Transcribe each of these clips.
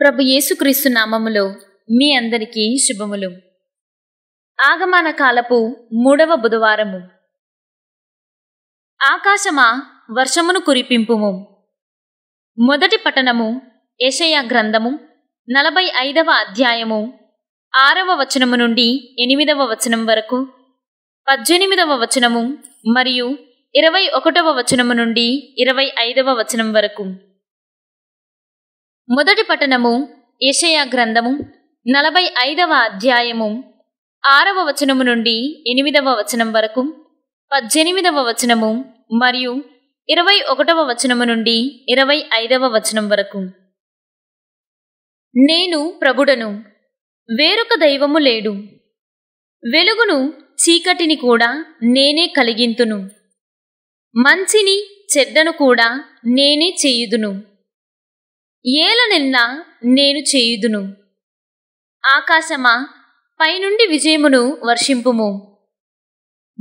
ప్రభు యేసుక్రీస్తు నామములో మీ అందరికీ శుభములు ఆగమన కాలపు మూడవ బుధవారము ఆకాశమా వర్షమును కురిపింపుము మొదటి పట్టణము ఏషయ గ్రంథము నలభై ఐదవ అధ్యాయము ఆరవ వచనము నుండి ఎనిమిదవ వచనం వరకు పద్దెనిమిదవ వచనము మరియు ఇరవై ఒకటవ వచనము నుండి ఇరవై ఐదవ వచనం వరకు మొదటి పఠనము యషయా గ్రంథము నలభై ఐదవ అధ్యాయము ఆరవ వచనము నుండి ఎనిమిదవ వచనం వరకు పద్దెనిమిదవ వచనము మరియు ఇరవై ఒకటవ వచనము నుండి ఇరవై ఐదవ వచనం వరకు నేను ప్రభుడను వేరొక దైవము లేడు వెలుగును చీకటిని కూడా నేనే కలిగింతును మంచిని చెడ్డను కూడా నేనే చేయుదును ఏల నిన్న నేను చేయుదును ఆకాశమా పైనుండి విజయమును వర్షింపుము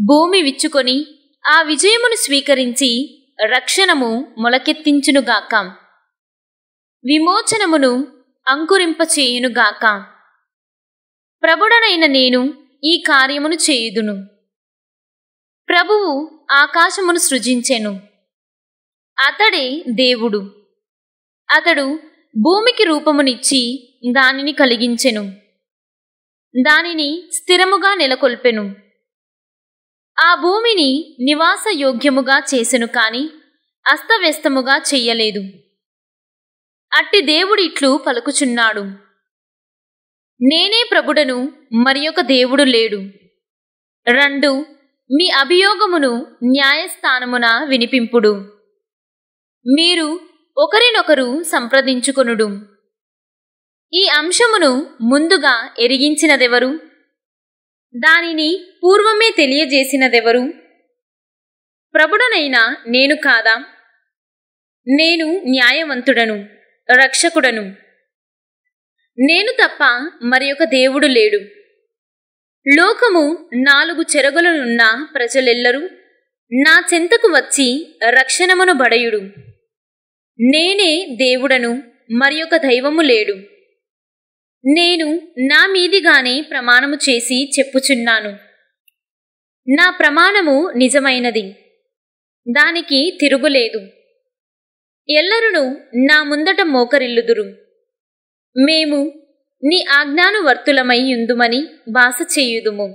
భూమి విచ్చుకొని ఆ విజయమును స్వీకరించి రక్షణము మొలకెత్తించునుగాక విమోచనమును అంకురింపచేయునుగాక ప్రభుడనైన నేను ఈ కార్యమును చేయుదును ప్రభువు ఆకాశమును సృజించెను అతడే దేవుడు అతడు భూమికి రూపమునిచ్చి దానిని కలిగించెను దానిని స్థిరముగా నెలకొల్పెను ఆ భూమిని నివాస యోగ్యముగా చేసెను కాని అస్తవ్యస్తముగా చెయ్యలేదు అట్టి దేవుడిట్లు పలుకుచున్నాడు నేనే ప్రభుడను మరి దేవుడు లేడు రెండు మీ అభియోగమును న్యాయస్థానమున వినిపింపుడు మీరు ఒకరినొకరు సంప్రదించుకొనుడు ఈ అంశమును ముందుగా ఎరిగించినదెవరు దానిని పూర్వమే తెలియజేసినదెవరు ప్రభుడనైన నేను కాదా నేను న్యాయవంతుడను రక్షకుడను నేను తప్ప మరి ఒక దేవుడు లేడు లోకము నాలుగు చెరగలున్న ప్రజలెల్లరూ నా చెంతకు వచ్చి రక్షణమును బడయుడు నేనే దేవుడను మరి ఒక దైవము లేడు నేను నా మీదిగానే ప్రమాణము చేసి చెప్పుచున్నాను నా ప్రమాణము నిజమైనది దానికి తిరుగులేదు ఎల్లరును నా ముందట మోకరిల్లుదురు మేము నీ ఆజ్ఞానువర్తులమై ఉందుమని బాస చేయుదుము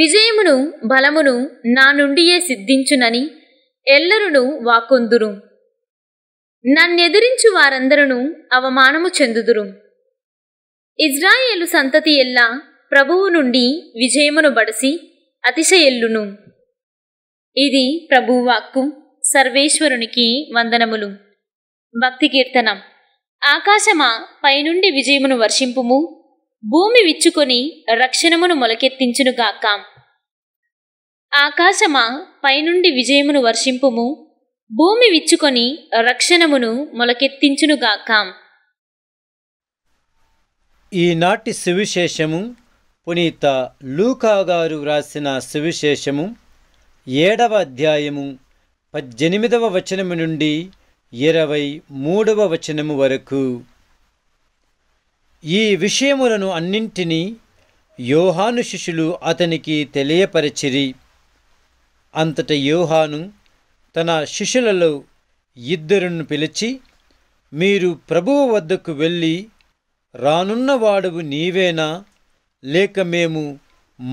విజయమును బలమును నా నుండియే సిద్ధించునని ఎల్లరును వాకొందురు నన్నెదిరించు వారందరూ అవమానము చెందుదురు ఇజ్రాయేలు సంతతి ఎల్లా ప్రభువు నుండి విజయమును బడసి అతిశయల్లును ఇది ప్రభువాక్కు సర్వేశ్వరునికి వందనములు భక్తి కీర్తనం ఆకాశమా పైనుండి విజయమును వర్షింపుము భూమి విచ్చుకొని రక్షణమును మొలకెత్తించునుగాక ఆకాశమా పైనుండి విజయమును వర్షింపుము భూమి విచ్చుకొని రక్షణమును మొలకెత్తించునుగాక ఈనాటి సువిశేషము పునీత లూకా గారు వ్రాసిన సువిశేషము ఏడవ అధ్యాయము పద్దెనిమిదవ వచనము నుండి ఇరవై మూడవ వచనము వరకు ఈ విషయములను అన్నింటినీ యోహాను శిష్యులు అతనికి తెలియపరచిరి అంతట యోహాను తన శిష్యులలో ఇద్దరును పిలిచి మీరు ప్రభువు వద్దకు వెళ్ళి రానున్న వాడువు నీవేనా లేక మేము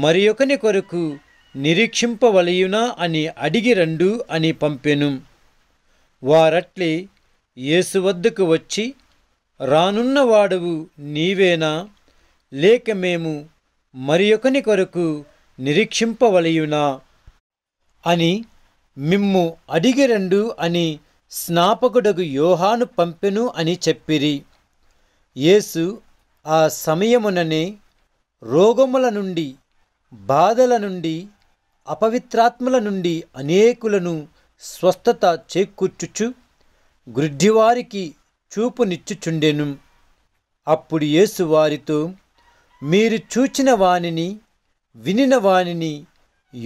మరి ఒకని కొరకు నిరీక్షింపవలయునా అని అడిగి రండు అని పంపెను వారట్లే యేసు వద్దకు వచ్చి రానున్న వాడువు నీవేనా లేక మేము మరి ఒకని కొరకు నిరీక్షింపవలయునా అని మిమ్ము అడిగిరండు అని స్నాపకుడకు యోహాను పంపెను అని చెప్పిరి యేసు ఆ సమయముననే రోగముల నుండి బాధల నుండి అపవిత్రాత్మల నుండి అనేకులను స్వస్థత చేకూర్చుచు గృడ్డివారికి చూపునిచ్చుచుండెను అప్పుడు యేసు వారితో మీరు చూచిన వానిని వినిన వానిని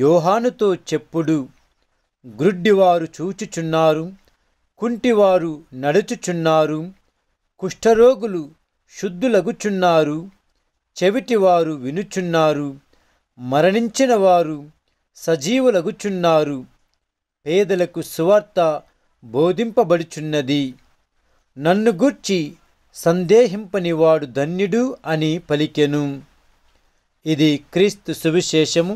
యోహానుతో చెప్పుడు గ్రుడ్డివారు చూచుచున్నారు కుంటివారు నడుచుచున్నారు కుష్ఠరోగులు శుద్ధులగుచున్నారు చెవిటివారు వినుచున్నారు మరణించిన వారు సజీవులగుచున్నారు పేదలకు సువార్త బోధింపబడుచున్నది నన్ను గూర్చి సందేహింపనివాడు ధన్యుడు అని పలికెను ఇది క్రీస్తు సువిశేషము